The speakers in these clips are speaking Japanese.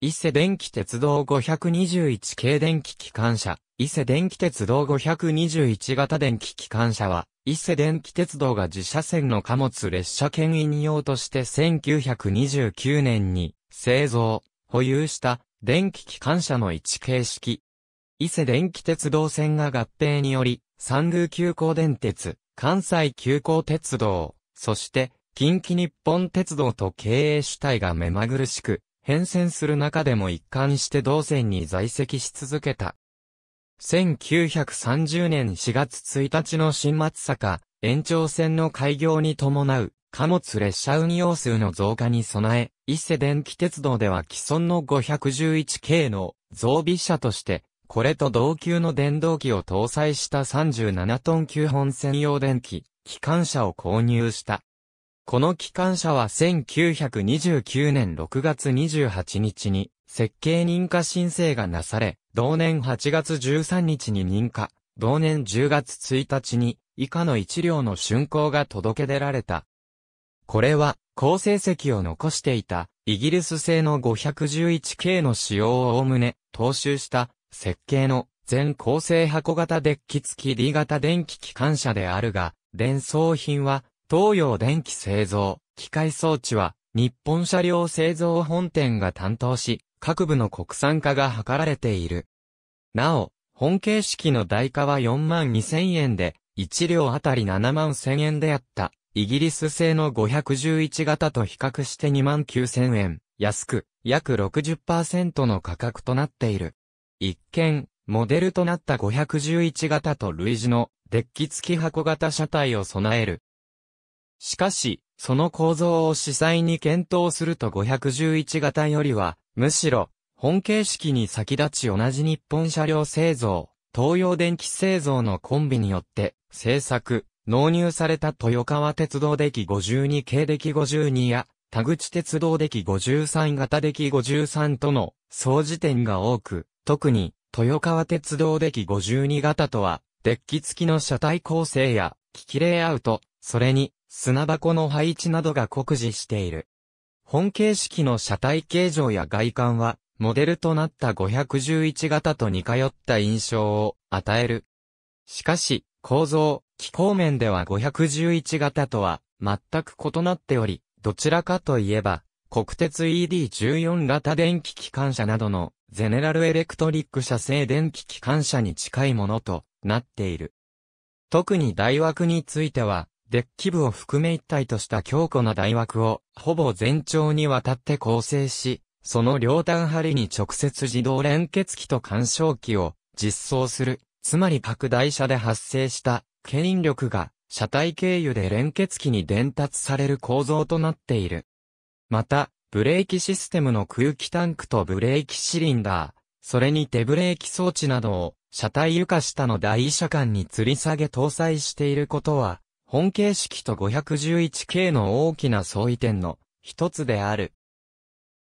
伊勢電気鉄道521系電気機関車、伊勢電気鉄道521型電気機関車は、伊勢電気鉄道が自社線の貨物列車牽引用として1929年に製造、保有した電気機関車の一形式。伊勢電気鉄道線が合併により、三宮急行電鉄、関西急行鉄道、そして近畿日本鉄道と経営主体が目まぐるしく変遷する中でも一貫して同線に在籍し続けた。1930年4月1日の新松坂延長線の開業に伴う貨物列車運用数の増加に備え、伊勢電気鉄道では既存の511系の増備車として、これと同級の電動機を搭載した37トン級本専用電気、機関車を購入した。この機関車は1929年6月28日に設計認可申請がなされ、同年8月13日に認可、同年10月1日に以下の1両の竣工が届け出られた。これは、好成績を残していた、イギリス製の 511K の使用をおおむね、踏襲した、設計の全構成箱型デッキ付き D 型電気機関車であるが、電送品は東洋電気製造、機械装置は、日本車両製造本店が担当し、各部の国産化が図られている。なお、本形式の代価は4万2000円で、1両あたり7万1000円であった、イギリス製の511型と比較して2万9000円、安く、約60%の価格となっている。一見、モデルとなった511型と類似のデッキ付き箱型車体を備えるしかし、その構造を司祭に検討すると511型よりは、むしろ、本形式に先立ち同じ日本車両製造、東洋電気製造のコンビによって、製作、納入された豊川鉄道出来52系出来52や、田口鉄道出来53型出来53との相似点が多く、特に豊川鉄道出来52型とは、デッキ付きの車体構成や、機器レイアウト、それに砂箱の配置などが酷似している。本形式の車体形状や外観は、モデルとなった511型と似通った印象を与える。しかし、構造、気候面では511型とは全く異なっており、どちらかといえば、国鉄 ED14 型電気機関車などのゼネラルエレクトリック車製電気機関車に近いものとなっている。特に大枠については、デッキ部を含め一体とした強固な台枠を、ほぼ全長にわたって構成し、その両端張りに直接自動連結機と干渉機を実装する。つまり拡大車で発生した牽引力が車体経由で連結機に伝達される構造となっている。また、ブレーキシステムの空気タンクとブレーキシリンダー、それに手ブレーキ装置などを車体床下の一車間に吊り下げ搭載していることは、本形式と 511K の大きな相違点の一つである。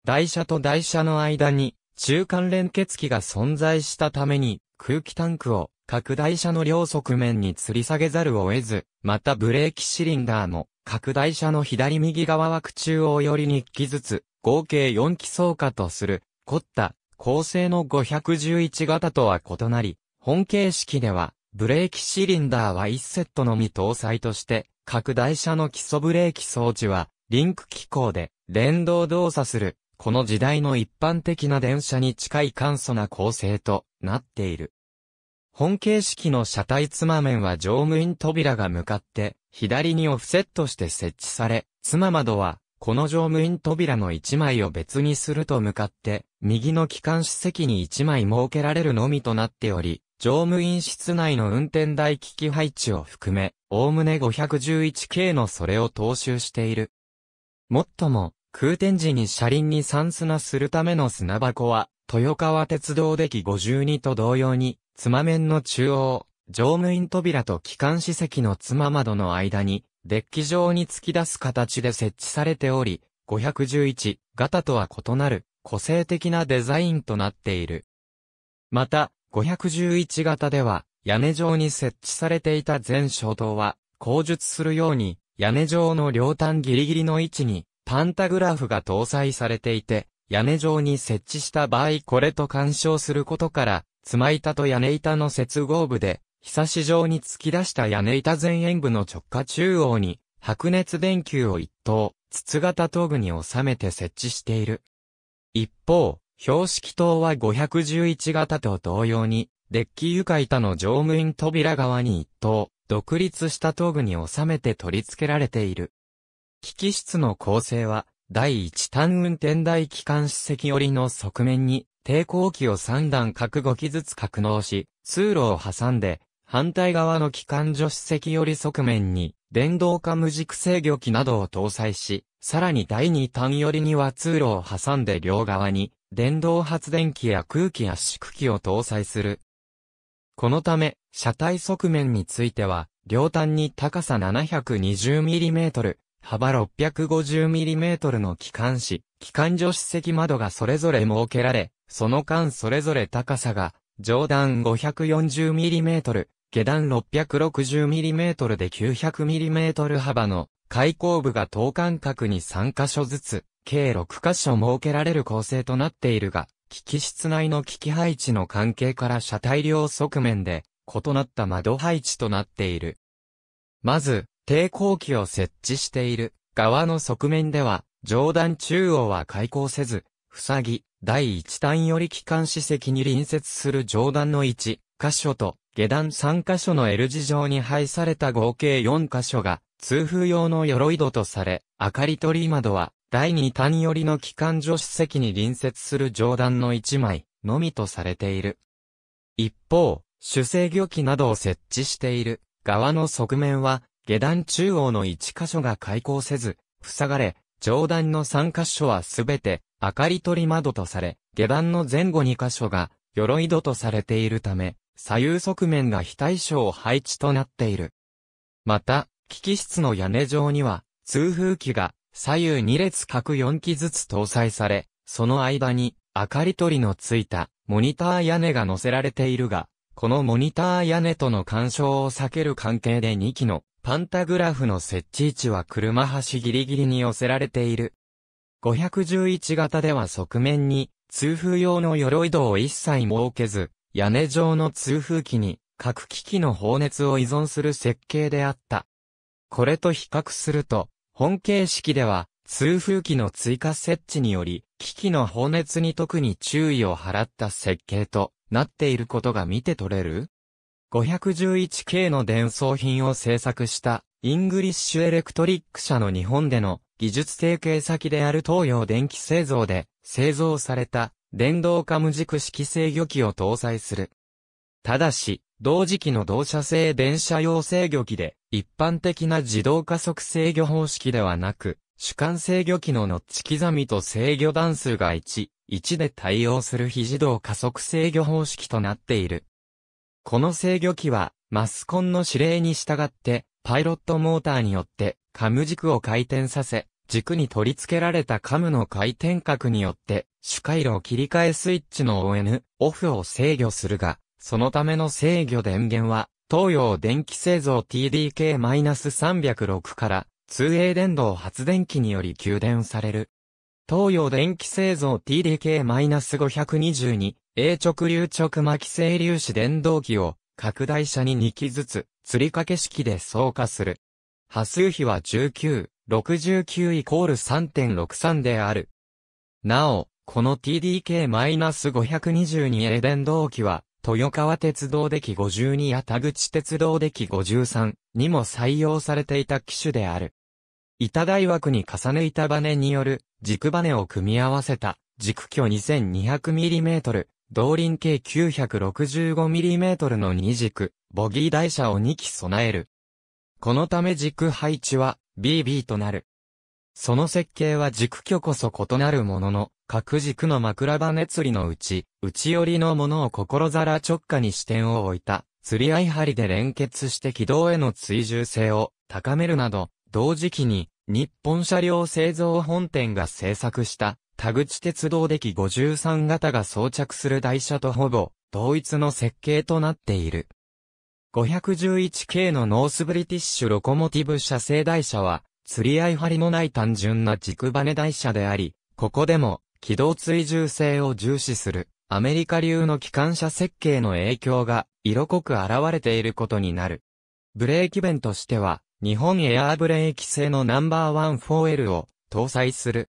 台車と台車の間に中間連結器が存在したために空気タンクを各台車の両側面に吊り下げざるを得ず、またブレーキシリンダーも各台車の左右側枠中央よりに機ずつ合計4機相加とする凝った構成の511型とは異なり、本形式ではブレーキシリンダーは1セットのみ搭載として、拡大車の基礎ブレーキ装置は、リンク機構で、連動動作する、この時代の一般的な電車に近い簡素な構成となっている。本形式の車体妻面は乗務員扉が向かって、左にオフセットして設置され、妻窓は、この乗務員扉の1枚を別にすると向かって、右の機関室席に1枚設けられるのみとなっており、乗務員室内の運転台機器配置を含め、おおむね 511K のそれを踏襲している。もっとも、空転時に車輪に3砂するための砂箱は、豊川鉄道デキ52と同様に、つま面の中央、乗務員扉と機関士席のつま窓の間に、デッキ上に突き出す形で設置されており、511型とは異なる個性的なデザインとなっている。また、511型では、屋根上に設置されていた全小灯は、後述するように、屋根上の両端ギリギリの位置に、パンタグラフが搭載されていて、屋根上に設置した場合これと干渉することから、ま板と屋根板の接合部で、ひさし状に突き出した屋根板前縁部の直下中央に、白熱電球を一等、筒型頭具に収めて設置している。一方、標識塔は511型と同様に、デッキ床板の乗務員扉側に一等、独立した塔具に収めて取り付けられている。機器室の構成は、第1単運転台機関指席寄りの側面に、抵抗器を3段各5機ずつ格納し、通路を挟んで、反対側の機関助手席より側面に、電動化無軸制御機などを搭載し、さらに第2単よりには通路を挟んで両側に、電動発電機や空気圧縮機を搭載する。このため、車体側面については、両端に高さ 720mm、幅 650mm の機関紙、機関助手席窓がそれぞれ設けられ、その間それぞれ高さが、上段 540mm、下段 660mm で 900mm 幅の開口部が等間隔に3箇所ずつ計6箇所設けられる構成となっているが、機器室内の機器配置の関係から車体両側面で異なった窓配置となっている。まず、抵抗器を設置している側の側面では、上段中央は開口せず、塞ぎ、第1単より機関史跡に隣接する上段の1箇所と、下段3箇所の L 字状に配された合計4箇所が、通風用の鎧戸とされ、明かり取り窓は、第二単寄りの機関助手席に隣接する上段の1枚のみとされている。一方、主制御機などを設置している側の側面は、下段中央の1箇所が開口せず、塞がれ、上段の3箇所はすべて明かり取り窓とされ、下段の前後2箇所が鎧戸とされているため、左右側面が非対称配置となっている。また、機器室の屋根上には、通風機が左右2列各4機ずつ搭載され、その間に明かり取りのついたモニター屋根が乗せられているが、このモニター屋根との干渉を避ける関係で2機のパンタグラフの設置位置は車端ギリギリに寄せられている。511型では側面に通風用の鎧戸を一切設けず、屋根上の通風機に各機器の放熱を依存する設計であった。これと比較すると、本形式では、通風機の追加設置により、機器の放熱に特に注意を払った設計となっていることが見て取れる ?511 系の伝送品を製作したイングリッシュエレクトリック社の日本での技術提携先である東洋電気製造で製造された電動カム軸式制御機を搭載するただし、同時期の同社製電車用制御機で、一般的な自動加速制御方式ではなく、主管制御機のノッチ刻みと制御段数が1、1で対応する非自動加速制御方式となっている。この制御機は、マスコンの指令に従って、パイロットモーターによって、カム軸を回転させ、軸に取り付けられたカムの回転角によって、主回路切り替えスイッチの ON、オフを制御するが、そのための制御電源は、東洋電気製造 TDK-306 から、通営電動発電機により給電される。東洋電気製造 TDK-522、A 直流直巻整粒子電動機を、拡大車に2機ずつ、釣り掛け式で走化する。波数比は19、69イコール3.63である。なお、この TDK-522A 電動機は、豊川鉄道歴52や田口鉄道歴53にも採用されていた機種である。板大枠に重ね板バネによる軸バネを組み合わせた軸距 2200mm、動輪径 965mm の2軸、ボギー台車を2機備える。このため軸配置は BB となる。その設計は軸距こそ異なるものの、各軸の枕羽釣りのうち、内寄りのものを心皿直下に視点を置いた、釣り合い針で連結して軌道への追従性を高めるなど、同時期に、日本車両製造本店が製作した、田口鉄道出キ53型が装着する台車とほぼ、同一の設計となっている。511系のノースブリティッシュロコモティブ車製台車は、釣り合い張りのない単純な軸羽台車であり、ここでも軌道追従性を重視するアメリカ流の機関車設計の影響が色濃く現れていることになる。ブレーキ弁としては日本エアーブレーキ製のナンバーワン4 l を搭載する。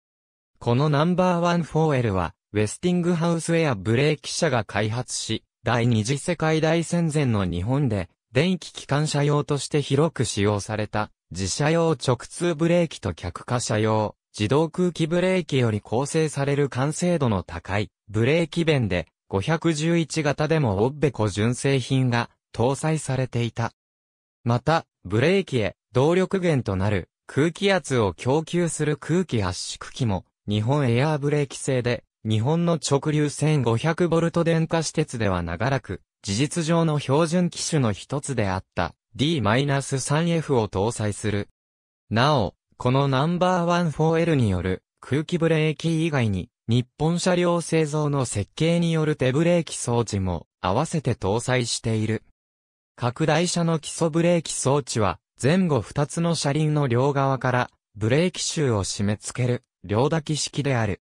このナンバーワン4 l はウェスティングハウスエアブレーキ社が開発し、第二次世界大戦前の日本で電気機関車用として広く使用された自社用直通ブレーキと客貨車用自動空気ブレーキより構成される完成度の高いブレーキ弁で511型でもオッベコ純正品が搭載されていた。また、ブレーキへ動力源となる空気圧を供給する空気圧縮機も日本エアーブレーキ製で日本の直流 1500V 電化施設では長らく事実上の標準機種の一つであった D-3F を搭載する。なお、このナンバーワン4 l による空気ブレーキ以外に、日本車両製造の設計による手ブレーキ装置も合わせて搭載している。拡大車の基礎ブレーキ装置は、前後2つの車輪の両側からブレーキシを締め付ける両抱き式である。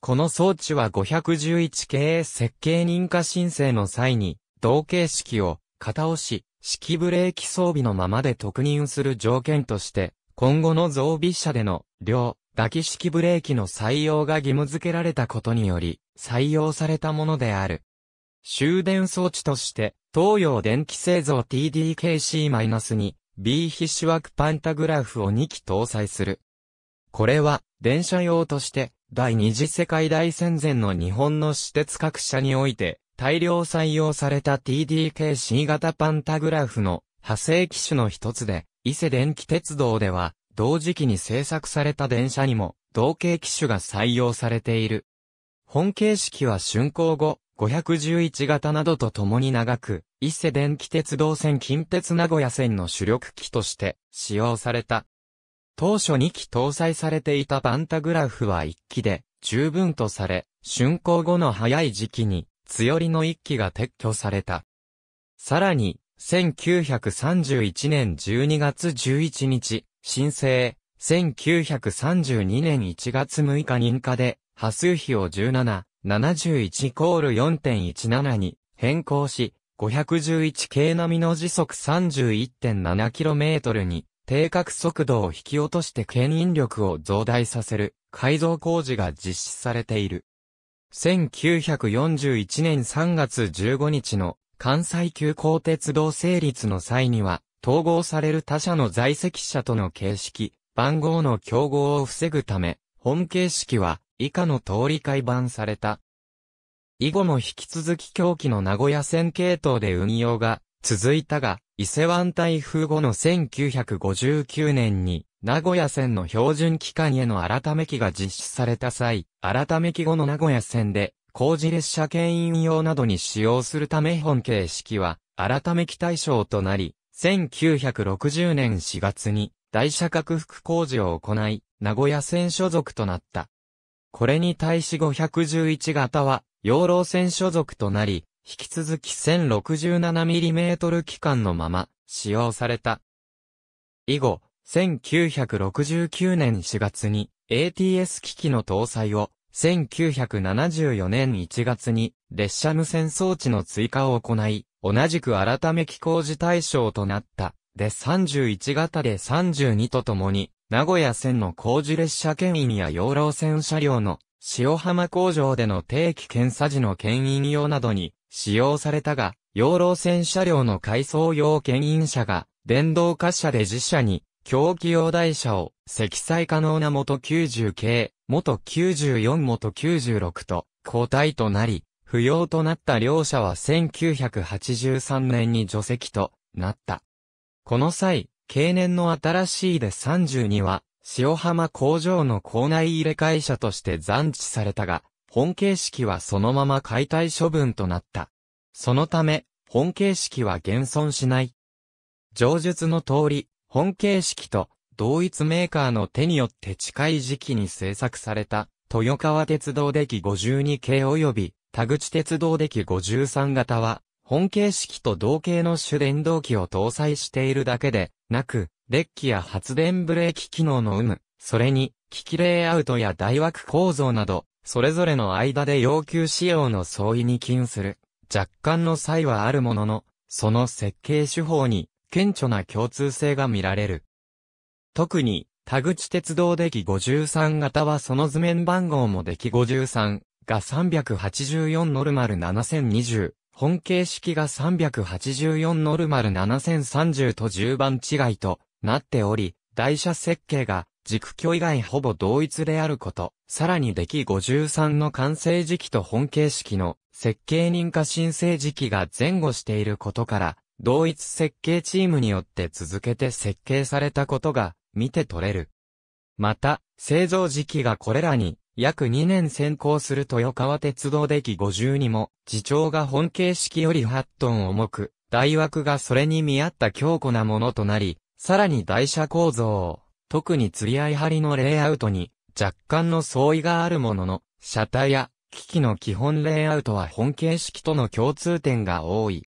この装置は511系設計認可申請の際に、同型式を、型押し、式ブレーキ装備のままで特任する条件として、今後の増備車での、両、打機式ブレーキの採用が義務付けられたことにより、採用されたものである。終電装置として、東洋電気製造 TDKC-2、B 必死枠パンタグラフを2機搭載する。これは、電車用として、第二次世界大戦前の日本の私鉄各社において、大量採用された TDKC 型パンタグラフの派生機種の一つで、伊勢電気鉄道では、同時期に製作された電車にも、同型機種が採用されている。本形式は竣工後、511型などと共に長く、伊勢電気鉄道線近鉄名古屋線の主力機として使用された。当初2機搭載されていたパンタグラフは1機で十分とされ、竣工後の早い時期に強りの1機が撤去された。さらに、1931年12月11日、申請、1932年1月6日認可で、波数比を17、71イコール4.17に変更し、511系並みの時速 31.7km に定格速度を引き落として牽引力を増大させる改造工事が実施されている。1941年3月15日の関西急行鉄道成立の際には、統合される他社の在籍者との形式、番号の競合を防ぐため、本形式は以下の通り改版された。以後も引き続き狂気の名古屋線系統で運用が続いたが、伊勢湾台風後の1959年に、名古屋線の標準期間への改め期が実施された際、改め期後の名古屋線で、工事列車牽引用などに使用するため本形式は、改め期対象となり、1960年4月に、台車拡幅工事を行い、名古屋線所属となった。これに対し511型は、養老線所属となり、引き続き 1067mm 機関のまま、使用された。以後、1969年4月に ATS 機器の搭載を1974年1月に列車無線装置の追加を行い、同じく改め機工事対象となった、で31型で32とともに、名古屋線の工事列車牽引や養老線車両の塩浜工場での定期検査時の牽引用などに使用されたが、養老線車両の改装用牽引車が電動貨車で自社に狂気用台車を積載可能な元90系元94元96と交代となり、不要となった両者は1983年に除籍となった。この際、経年の新しいで32は、塩浜工場の校内入れ替え者として残地されたが、本形式はそのまま解体処分となった。そのため、本形式は現存しない。上述の通り、本形式と同一メーカーの手によって近い時期に製作された、豊川鉄道デキ52系及び、田口鉄道デキ53型は、本形式と同型の主電動機を搭載しているだけで、なく、デッキや発電ブレーキ機能の有無、それに、機器レイアウトや台枠構造など、それぞれの間で要求仕様の相違に近する、若干の差異はあるものの、その設計手法に、顕著な共通性が見られる。特に、田口鉄道出来53型はその図面番号も出来53が384ノルマル7020、本形式が384ノルマル7030と10番違いとなっており、台車設計が軸距以外ほぼ同一であること、さらに出来53の完成時期と本形式の設計認可申請時期が前後していることから、同一設計チームによって続けて設計されたことが見て取れる。また、製造時期がこれらに約2年先行する豊川鉄道出来52も、自長が本形式より8トン重く、大枠がそれに見合った強固なものとなり、さらに台車構造を、特に釣り合い張りのレイアウトに、若干の相違があるものの、車体や、機器の基本レイアウトは本形式との共通点が多い。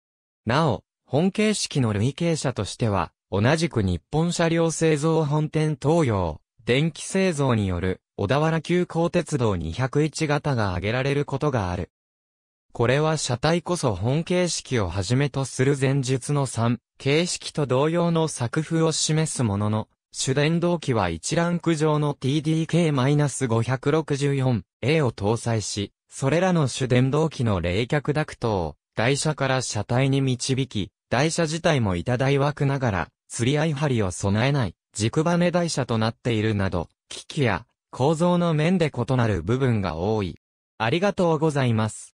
なお、本形式の類型車としては、同じく日本車両製造本店東洋、電気製造による小田原急行鉄道201型が挙げられることがある。これは車体こそ本形式をはじめとする前述の3、形式と同様の作風を示すものの、主電動機は1ランク上の TDK-564A を搭載し、それらの主電動機の冷却ダクトを、台車から車体に導き、台車自体も板台枠ながら、釣り合い針を備えない軸羽ネ台車となっているなど、機器や構造の面で異なる部分が多い。ありがとうございます。